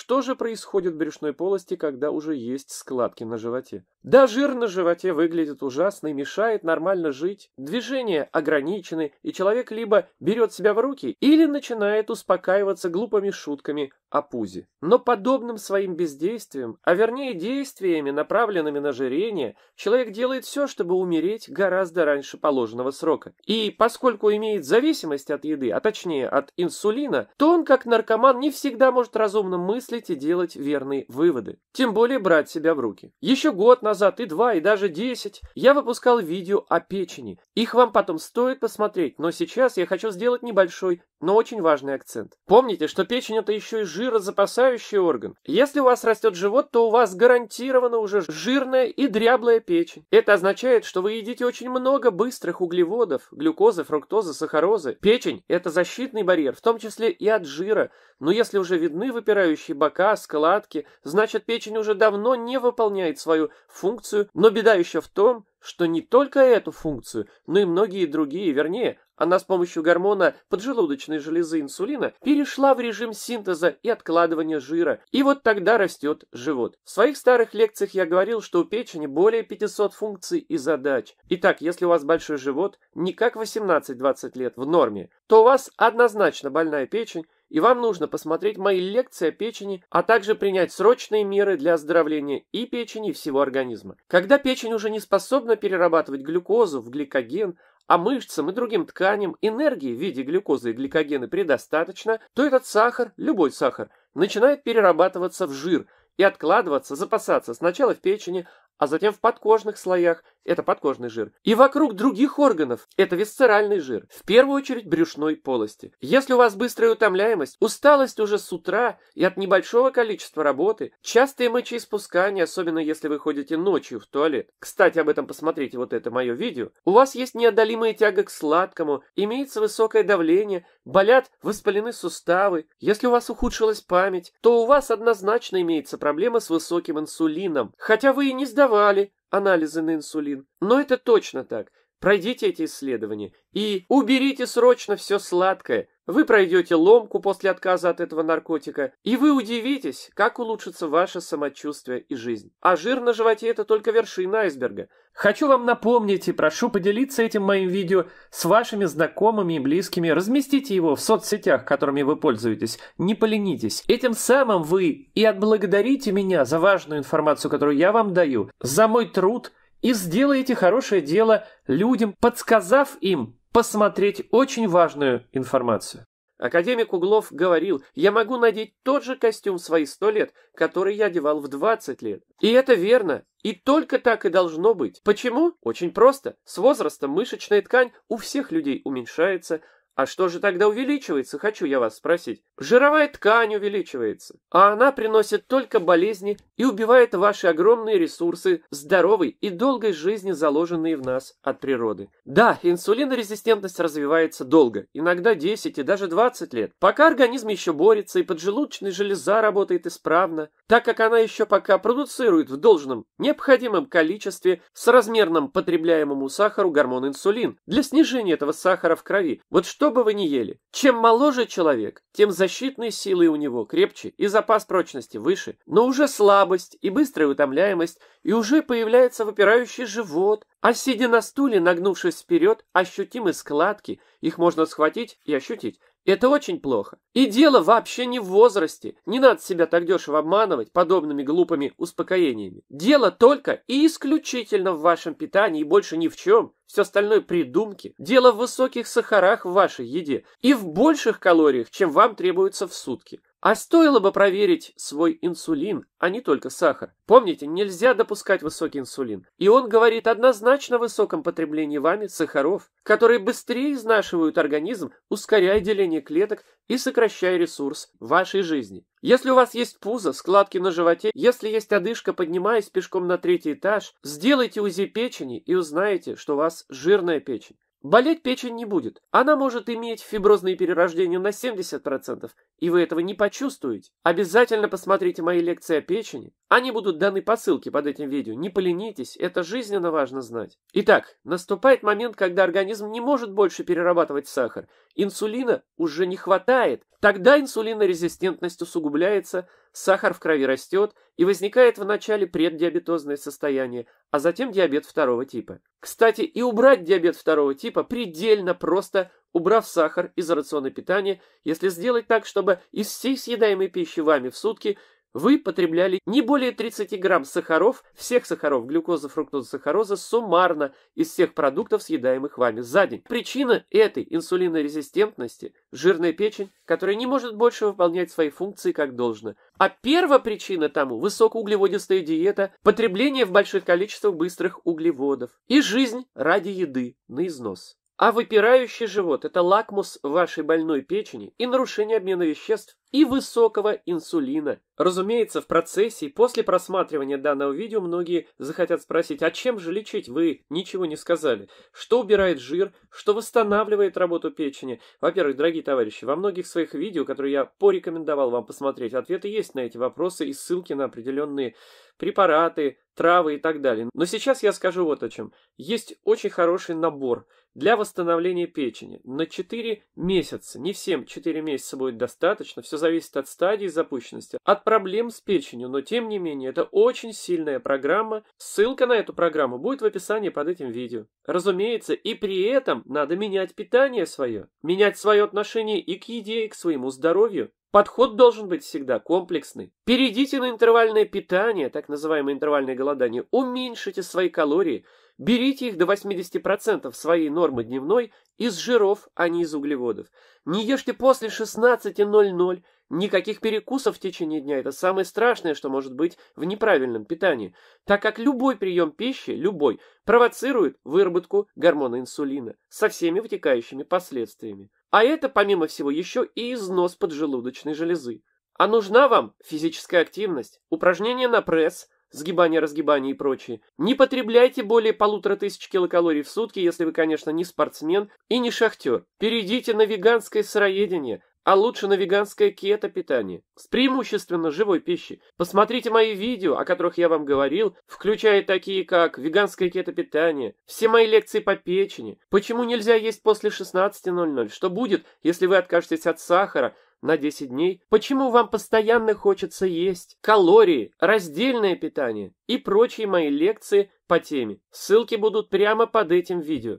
Что же происходит в брюшной полости, когда уже есть складки на животе? Да, жир на животе выглядит ужасно и мешает нормально жить. Движения ограничены, и человек либо берет себя в руки, или начинает успокаиваться глупыми шутками о пузе. Но подобным своим бездействием, а вернее действиями, направленными на жирение, человек делает все, чтобы умереть гораздо раньше положенного срока. И поскольку имеет зависимость от еды, а точнее от инсулина, то он, как наркоман, не всегда может разумно мыслить, мыслить и делать верные выводы. Тем более брать себя в руки. Еще год назад, и два, и даже десять я выпускал видео о печени. Их вам потом стоит посмотреть, но сейчас я хочу сделать небольшой, но очень важный акцент. Помните, что печень это еще и жирозапасающий орган. Если у вас растет живот, то у вас гарантированно уже жирная и дряблая печень. Это означает, что вы едите очень много быстрых углеводов, глюкозы, фруктозы, сахарозы. Печень – это защитный барьер, в том числе и от жира, но если уже видны выпирающие бока, складки, значит, печень уже давно не выполняет свою функцию, но беда еще в том, что не только эту функцию, но и многие другие, вернее, она с помощью гормона поджелудочной железы инсулина перешла в режим синтеза и откладывания жира, и вот тогда растет живот. В своих старых лекциях я говорил, что у печени более 500 функций и задач. Итак, если у вас большой живот, не как 18-20 лет в норме, то у вас однозначно больная печень, и вам нужно посмотреть мои лекции о печени, а также принять срочные меры для оздоровления и печени, и всего организма. Когда печень уже не способна перерабатывать глюкозу в гликоген, а мышцам и другим тканям энергии в виде глюкозы и гликогена предостаточно, то этот сахар, любой сахар, начинает перерабатываться в жир и откладываться, запасаться сначала в печени, а затем в подкожных слоях это подкожный жир, и вокруг других органов, это висцеральный жир, в первую очередь брюшной полости. Если у вас быстрая утомляемость, усталость уже с утра и от небольшого количества работы, частые мочеиспускания, особенно если вы ходите ночью в туалет. Кстати, об этом посмотрите вот это мое видео. У вас есть неодолимая тяга к сладкому, имеется высокое давление, болят воспалены суставы. Если у вас ухудшилась память, то у вас однозначно имеется проблема с высоким инсулином. Хотя вы и не сдавали, анализы на инсулин. Но это точно так. Пройдите эти исследования и уберите срочно все сладкое. Вы пройдете ломку после отказа от этого наркотика, и вы удивитесь, как улучшится ваше самочувствие и жизнь. А жир на животе – это только вершина айсберга. Хочу вам напомнить и прошу поделиться этим моим видео с вашими знакомыми и близкими. Разместите его в соцсетях, которыми вы пользуетесь. Не поленитесь. Этим самым вы и отблагодарите меня за важную информацию, которую я вам даю, за мой труд – и сделаете хорошее дело людям, подсказав им посмотреть очень важную информацию. Академик Углов говорил, я могу надеть тот же костюм в свои сто лет, который я одевал в 20 лет. И это верно, и только так и должно быть. Почему? Очень просто. С возрастом мышечная ткань у всех людей уменьшается, а что же тогда увеличивается, хочу я вас спросить. Жировая ткань увеличивается, а она приносит только болезни и убивает ваши огромные ресурсы здоровой и долгой жизни, заложенные в нас от природы. Да, инсулинорезистентность развивается долго, иногда 10 и даже 20 лет, пока организм еще борется и поджелудочная железа работает исправно, так как она еще пока продуцирует в должном, необходимом количестве размерным потребляемому сахару гормон инсулин для снижения этого сахара в крови. Вот что бы вы ни ели, чем моложе человек, тем защитные силы у него крепче и запас прочности выше, но уже слабость и быстрая утомляемость, и уже появляется выпирающий живот, а сидя на стуле, нагнувшись вперед, ощутимы складки, их можно схватить и ощутить. Это очень плохо. И дело вообще не в возрасте. Не надо себя так дешево обманывать подобными глупыми успокоениями. Дело только и исключительно в вашем питании и больше ни в чем. Все остальное придумки. Дело в высоких сахарах в вашей еде и в больших калориях, чем вам требуется в сутки. А стоило бы проверить свой инсулин, а не только сахар. Помните, нельзя допускать высокий инсулин. И он говорит однозначно о высоком потреблении вами сахаров, которые быстрее изнашивают организм, ускоряя деление клеток и сокращая ресурс вашей жизни. Если у вас есть пузо, складки на животе, если есть одышка, поднимаясь пешком на третий этаж, сделайте УЗИ печени и узнаете, что у вас жирная печень. Болеть печень не будет. Она может иметь фиброзные перерождения на 70%, и вы этого не почувствуете. Обязательно посмотрите мои лекции о печени. Они будут даны по ссылке под этим видео. Не поленитесь, это жизненно важно знать. Итак, наступает момент, когда организм не может больше перерабатывать сахар. Инсулина уже не хватает. Тогда инсулинорезистентность усугубляется – сахар в крови растет и возникает в начале преддиабетозное состояние, а затем диабет второго типа. Кстати, и убрать диабет второго типа предельно просто, убрав сахар из рациона питания, если сделать так, чтобы из всей съедаемой пищи вами в сутки – вы потребляли не более 30 грамм сахаров, всех сахаров, глюкоза, фруктоза, сахароза, суммарно из всех продуктов, съедаемых вами за день. Причина этой инсулинорезистентности – жирная печень, которая не может больше выполнять свои функции как должно. А первая причина тому – высокоуглеводистая диета, потребление в больших количествах быстрых углеводов и жизнь ради еды на износ. А выпирающий живот – это лакмус вашей больной печени и нарушение обмена веществ и высокого инсулина. Разумеется, в процессе и после просматривания данного видео многие захотят спросить, а чем же лечить? Вы ничего не сказали. Что убирает жир, что восстанавливает работу печени? Во-первых, дорогие товарищи, во многих своих видео, которые я порекомендовал вам посмотреть, ответы есть на эти вопросы и ссылки на определенные препараты, травы и так далее. Но сейчас я скажу вот о чем. Есть очень хороший набор для восстановления печени на 4 месяца. Не всем 4 месяца будет достаточно, все зависит от стадии запущенности, от проблем с печенью, но тем не менее это очень сильная программа. Ссылка на эту программу будет в описании под этим видео. Разумеется, и при этом надо менять питание свое, менять свое отношение и к еде, и к своему здоровью. Подход должен быть всегда комплексный. Перейдите на интервальное питание, так называемое интервальное голодание, уменьшите свои калории – Берите их до 80% своей нормы дневной из жиров, а не из углеводов. Не ешьте после 16.00, никаких перекусов в течение дня. Это самое страшное, что может быть в неправильном питании, так как любой прием пищи, любой, провоцирует выработку гормона инсулина со всеми вытекающими последствиями. А это, помимо всего, еще и износ поджелудочной железы. А нужна вам физическая активность, упражнения на пресс – сгибания, разгибания и прочее. Не потребляйте более полутора тысяч килокалорий в сутки, если вы, конечно, не спортсмен и не шахтер. Перейдите на веганское сыроедение, а лучше на веганское кето-питание с преимущественно живой пищей. Посмотрите мои видео, о которых я вам говорил, включая такие как веганское кето-питание, все мои лекции по печени, почему нельзя есть после 16.00, что будет, если вы откажетесь от сахара, на 10 дней, почему вам постоянно хочется есть, калории, раздельное питание и прочие мои лекции по теме. Ссылки будут прямо под этим видео.